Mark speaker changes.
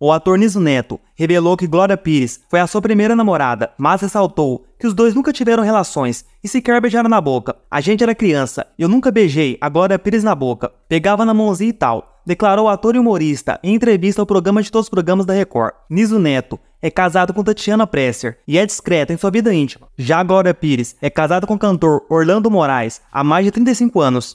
Speaker 1: O ator Niso Neto revelou que Glória Pires foi a sua primeira namorada, mas ressaltou que os dois nunca tiveram relações e sequer beijaram na boca. A gente era criança e eu nunca beijei a Glória Pires na boca. Pegava na mãozinha e tal, declarou o ator e humorista em entrevista ao programa de todos os programas da Record. Niso Neto é casado com Tatiana Presser e é discreto em sua vida íntima. Já Glória Pires é casada com o cantor Orlando Moraes há mais de 35 anos.